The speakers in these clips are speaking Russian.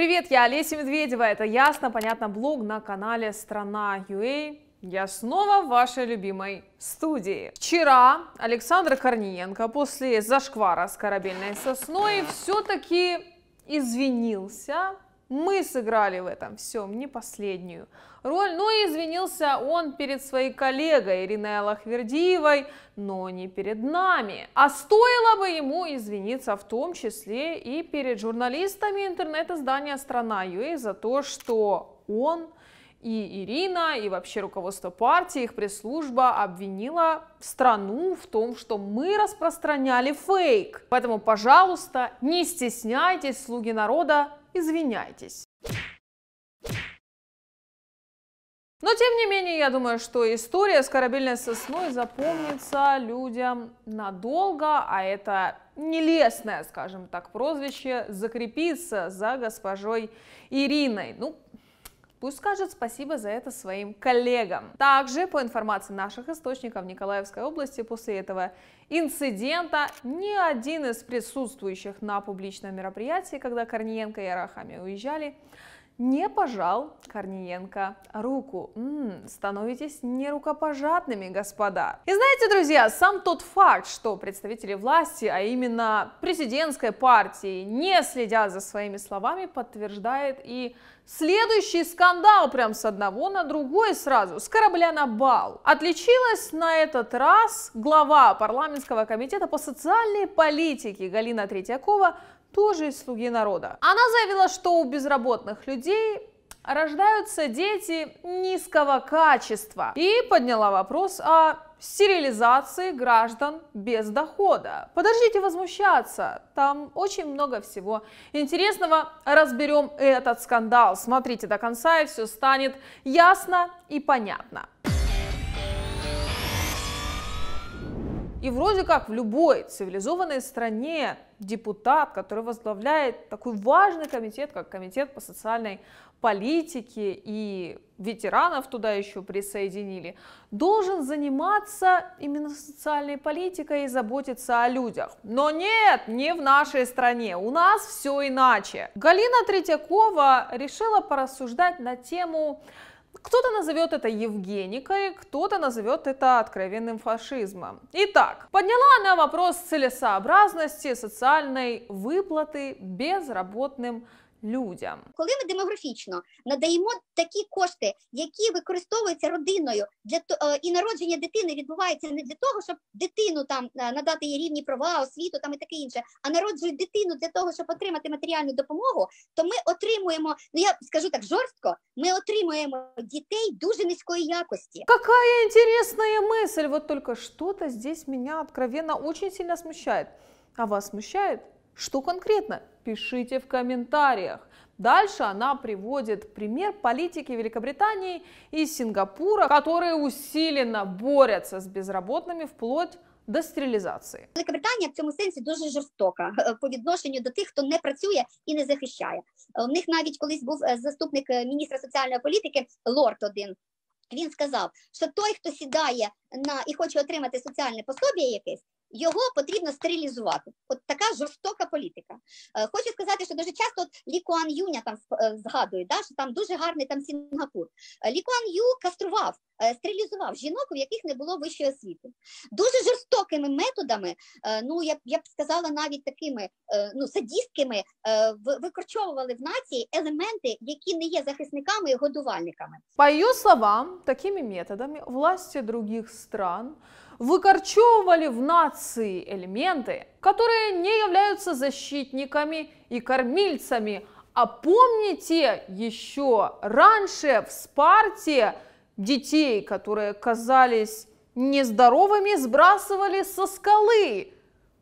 Привет, я Олеся Медведева, это «Ясно, понятно» блог на канале «Страна .ua». Я снова в вашей любимой студии. Вчера Александр Корниенко после зашквара с корабельной сосной все-таки извинился мы сыграли в этом всем не последнюю роль, но ну извинился он перед своей коллегой Ириной Лахвердиевой, но не перед нами. А стоило бы ему извиниться в том числе и перед журналистами интернет-издания «Страна.ua» э» за то, что он и Ирина, и вообще руководство партии, их пресс-служба обвинила страну в том, что мы распространяли фейк. Поэтому, пожалуйста, не стесняйтесь, слуги народа, извиняйтесь. Но, тем не менее, я думаю, что история с корабельной сосной запомнится людям надолго, а это нелестное, скажем так, прозвище закрепится за госпожой Ириной. Ну, Пусть скажет спасибо за это своим коллегам. Также, по информации наших источников Николаевской области, после этого инцидента ни один из присутствующих на публичном мероприятии, когда Корниенко и Арахами уезжали, не пожал Корниенко руку. М-м, становитесь нерукопожатными, господа. И знаете, друзья, сам тот факт, что представители власти, а именно президентской партии, не следят за своими словами, подтверждает и Следующий скандал прям с одного на другой сразу, с корабля на бал. Отличилась на этот раз глава парламентского комитета по социальной политике Галина Третьякова тоже из «Слуги народа». Она заявила, что у безработных людей рождаются дети низкого качества и подняла вопрос о стерилизации граждан без дохода. Подождите возмущаться, там очень много всего интересного. Разберем этот скандал, смотрите до конца и все станет ясно и понятно. И вроде как в любой цивилизованной стране депутат, который возглавляет такой важный комитет, как комитет по социальной политике и ветеранов туда еще присоединили, должен заниматься именно социальной политикой и заботиться о людях. Но нет, не в нашей стране, у нас все иначе. Галина Третьякова решила порассуждать на тему кто-то назовет это Евгеникой, кто-то назовет это откровенным фашизмом. Итак, подняла она вопрос целесообразности социальной выплаты безработным людям, коли ми демографічно надаємо такі кошти, які використовуються родиною для то е, і народження дитини відбувається не для того, щоб дитину там е, надати їй рівні права, освіту там і таке інше, а народжують дитину для того, щоб отримати матеріальну допомогу, то ми отримуємо. Ну я скажу так жорстко, ми отримуємо дітей дуже низької якості. Какая интересная мысль! Вот только что-то здесь меня откровенно очень сильно смущает. А вас смущает? Что конкретно? Пишите в комментариях. Дальше она приводит пример политики Великобритании и Сингапура, которые усиленно борются с безработными вплоть до стерилізації Великобританія в цьому сенсі дуже жорстока по відношенню до тих, хто не працює і не захищає. В них навіть колись був заступник міністра соціальної політики Лорд один. Він сказав, що той, хто сідає на і хоче отримати соціальне пособі якесь, його потрібно стерилізувати. От така жорстока політика. Е, хочу сказати, що дуже часто от Лі Куан Юня там е, згадує, да, що там дуже гарний там Сінгапур. Е, Лі Куан Ю кастрував, стерилізував жінок, у яких не було вищої освіти. Дуже жорстокими методами, ну я б я б сказала, навіть такими ну садісткими викорчовували в нації елементи, які не є захисниками і годувальниками. По її словам, такими методами власті других стран. выкорчевывали в нации элементы, которые не являются защитниками и кормильцами. А помните еще раньше в Спарте детей, которые казались нездоровыми, сбрасывали со скалы.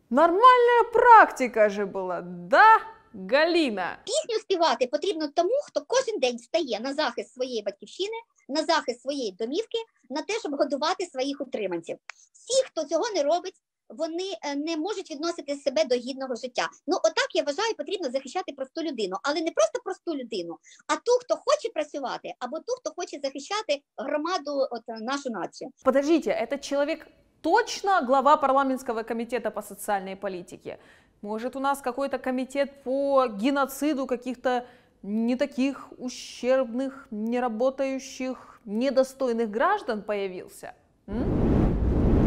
Нормальная практика же была, да? Галіна. Пісню співати потрібно тому, хто кожен день встає на захист своєї батьківщини, на захист своєї домівки, на те, щоб годувати своїх утриманців. Всі, хто цього не робить, вони е, не можуть відносити себе до гідного життя. Ну отак я вважаю, потрібно захищати просту людину, але не просто просту людину, а ту, хто хоче працювати, або ту, хто хоче захищати громаду, от е, нашу націю. Подождіть, це чоловік точно глава парламентського комітету по соціальній політиці? Может, у нас какой-то комитет по геноциду каких-то не таких ущербных, неработающих, недостойных граждан появился –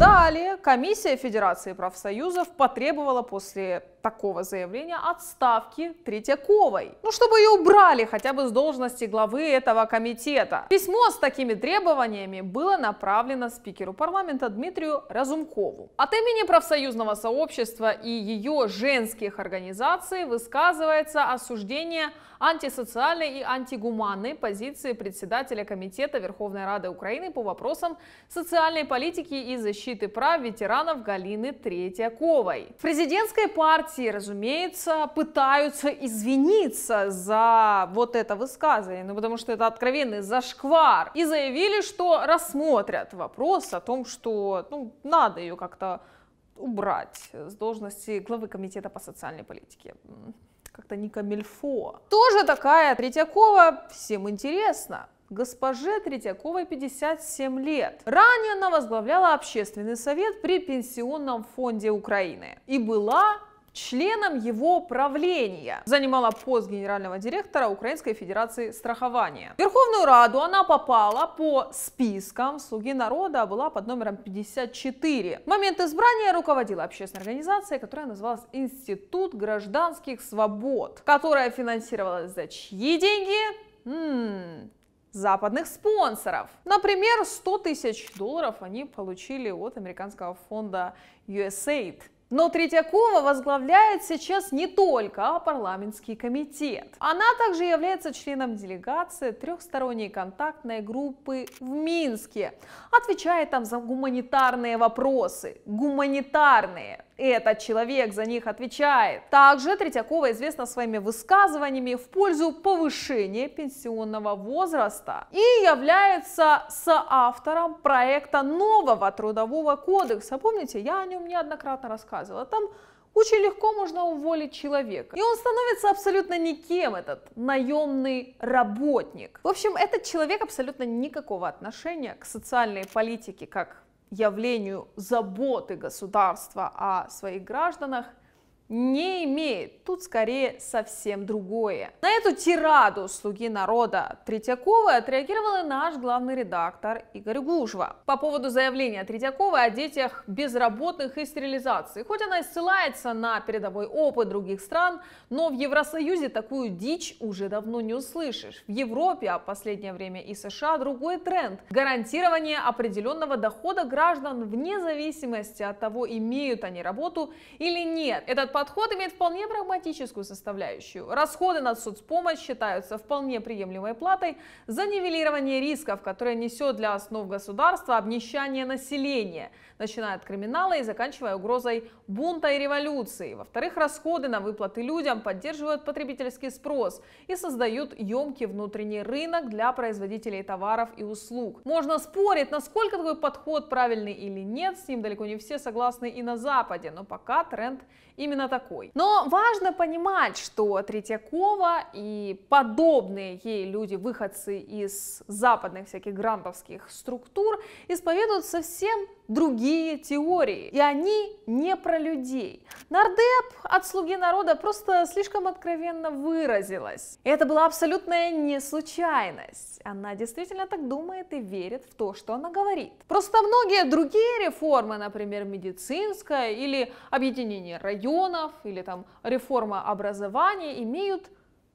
Далее комиссия Федерации профсоюзов потребовала после такого заявления отставки Третьяковой. Ну, чтобы ее убрали хотя бы с должности главы этого комитета. Письмо с такими требованиями было направлено спикеру парламента Дмитрию Разумкову. От имени профсоюзного сообщества и ее женских организаций высказывается осуждение антисоциальной и антигуманной позиции председателя Комитета Верховной Рады Украины по вопросам социальной политики и защиты защиты прав ветеранов Галины Третьяковой. В президентской партии, разумеется, пытаются извиниться за вот это высказывание, ну потому что это откровенный зашквар, и заявили, что рассмотрят вопрос о том, что ну, надо ее как-то убрать с должности главы комитета по социальной политике как-то не камильфо. Тоже такая Третьякова, всем интересно. Госпоже Третьяковой 57 лет. Ранее она возглавляла общественный совет при Пенсионном фонде Украины и была членом его правления. Занимала пост генерального директора Украинской Федерации страхования. В Верховную Раду она попала по спискам «Слуги народа», была под номером 54. В момент избрания руководила общественной организацией, которая называлась «Институт гражданских свобод», которая финансировалась за чьи деньги? М -м, западных спонсоров. Например, 100 тысяч долларов они получили от американского фонда USAID. Но Третьякова возглавляет сейчас не только парламентский комитет. Она также является членом делегации трехсторонней контактной группы в Минске. Отвечает там за гуманитарные вопросы. Гуманитарные этот человек за них отвечает. Также Третьякова известна своими высказываниями в пользу повышения пенсионного возраста и является соавтором проекта нового трудового кодекса. Помните, я о нем неоднократно рассказывала. Там очень легко можно уволить человека. И он становится абсолютно никем, этот наемный работник. В общем, этот человек абсолютно никакого отношения к социальной политике как явлению заботы государства о своих гражданах не имеет. Тут скорее совсем другое. На эту тираду «Слуги народа» Третьякова отреагировал и наш главный редактор Игорь Гужва. По поводу заявления Третьякова о детях безработных и стерилизации. Хоть она и ссылается на передовой опыт других стран, но в Евросоюзе такую дичь уже давно не услышишь. В Европе, а в последнее время и США, другой тренд – гарантирование определенного дохода граждан вне зависимости от того, имеют они работу или нет. Этот подход имеет вполне прагматическую составляющую. Расходы на соцпомощь считаются вполне приемлемой платой за нивелирование рисков, которые несет для основ государства обнищание населения, начиная от криминала и заканчивая угрозой бунта и революции. Во-вторых, расходы на выплаты людям поддерживают потребительский спрос и создают емкий внутренний рынок для производителей товаров и услуг. Можно спорить, насколько такой подход правильный или нет, с ним далеко не все согласны и на Западе, но пока тренд именно именно такой. Но важно понимать, что Третьякова и подобные ей люди, выходцы из западных всяких грантовских структур, исповедуют совсем другие теории, и они не про людей. Нардеп от «Слуги народа» просто слишком откровенно выразилась. и Это была абсолютная не случайность. Она действительно так думает и верит в то, что она говорит. Просто многие другие реформы, например, медицинская или объединение районов, законов или там реформа образования имеют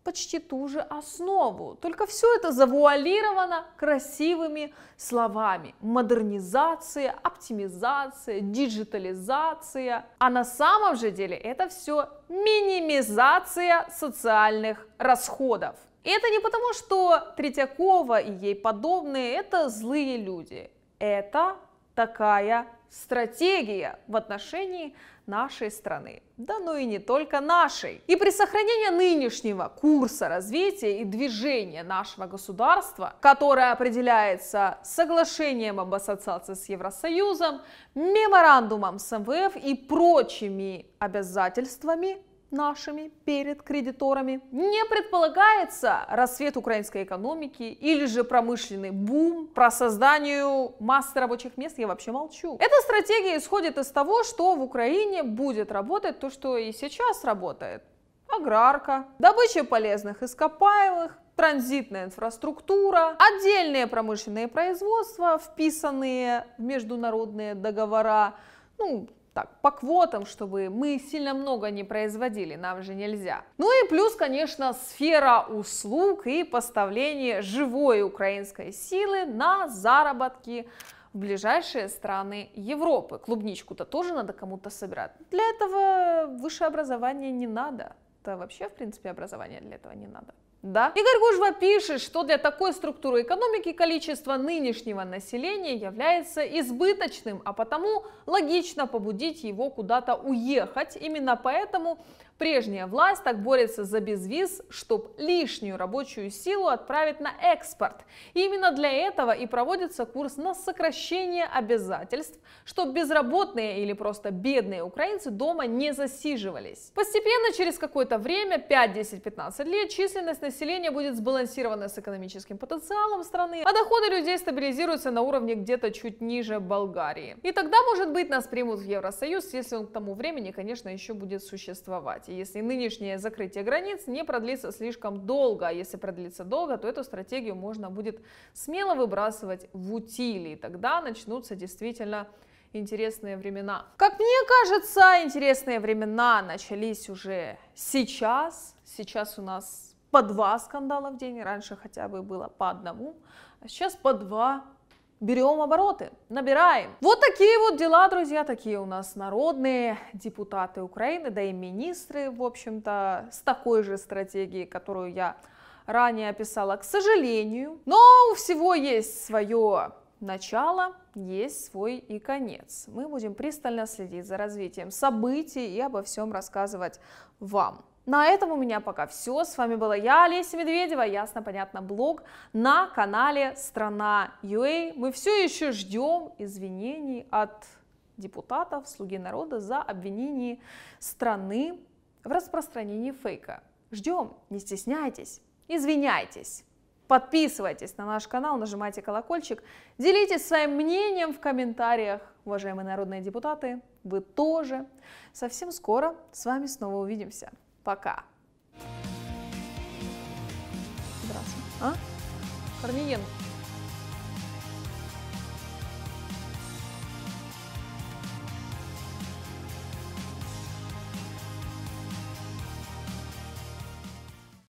почти ту же основу, только все это завуалировано красивыми словами. Модернизация, оптимизация, диджитализация. А на самом же деле это все минимизация социальных расходов. И это не потому, что Третьякова и ей подобные это злые люди. Это такая стратегия в отношении нашей страны. Да ну и не только нашей. И при сохранении нынешнего курса развития и движения нашего государства, которое определяется соглашением об ассоциации с Евросоюзом, меморандумом с МВФ и прочими обязательствами, нашими перед кредиторами. Не предполагается рассвет украинской экономики или же промышленный бум. Про созданию массы рабочих мест я вообще молчу. Эта стратегия исходит из того, что в Украине будет работать то, что и сейчас работает. Аграрка, добыча полезных ископаемых, транзитная инфраструктура, отдельные промышленные производства, вписанные в международные договора, ну, так, по квотам, чтобы мы сильно много не производили, нам же нельзя. Ну и плюс, конечно, сфера услуг и поставление живой украинской силы на заработки в ближайшие страны Европы. Клубничку-то тоже надо кому-то собирать. Для этого высшее образование не надо. Это вообще, в принципе, образование для этого не надо. Да? Игорь Гужва пишет, что для такой структуры экономики количество нынешнего населения является избыточным, а потому логично побудить его куда-то уехать. Именно поэтому Прежняя власть так борется за безвиз, чтобы лишнюю рабочую силу отправить на экспорт. И именно для этого и проводится курс на сокращение обязательств, чтобы безработные или просто бедные украинцы дома не засиживались. Постепенно, через какое-то время, 5, 10, 15 лет, численность населения будет сбалансирована с экономическим потенциалом страны, а доходы людей стабилизируются на уровне где-то чуть ниже Болгарии. И тогда, может быть, нас примут в Евросоюз, если он к тому времени, конечно, еще будет существовать понимать, если нынешнее закрытие границ не продлится слишком долго. А если продлится долго, то эту стратегию можно будет смело выбрасывать в утили. И тогда начнутся действительно интересные времена. Как мне кажется, интересные времена начались уже сейчас. Сейчас у нас по два скандала в день, раньше хотя бы было по одному, а сейчас по два берем обороты, набираем. Вот такие вот дела, друзья, такие у нас народные депутаты Украины, да и министры, в общем-то, с такой же стратегией, которую я ранее описала, к сожалению. Но у всего есть свое начало, есть свой и конец. Мы будем пристально следить за развитием событий и обо всем рассказывать вам. На этом у меня пока все. С вами была я, Олеся Медведева, ясно, понятно, блог на канале Страна UA. Мы все еще ждем извинений от депутатов, слуги народа за обвинение страны в распространении фейка. Ждем, не стесняйтесь, извиняйтесь. Подписывайтесь на наш канал, нажимайте колокольчик, делитесь своим мнением в комментариях. Уважаемые народные депутаты, вы тоже. Совсем скоро с вами снова увидимся. Пока. Здравствуй. А? Корниенко.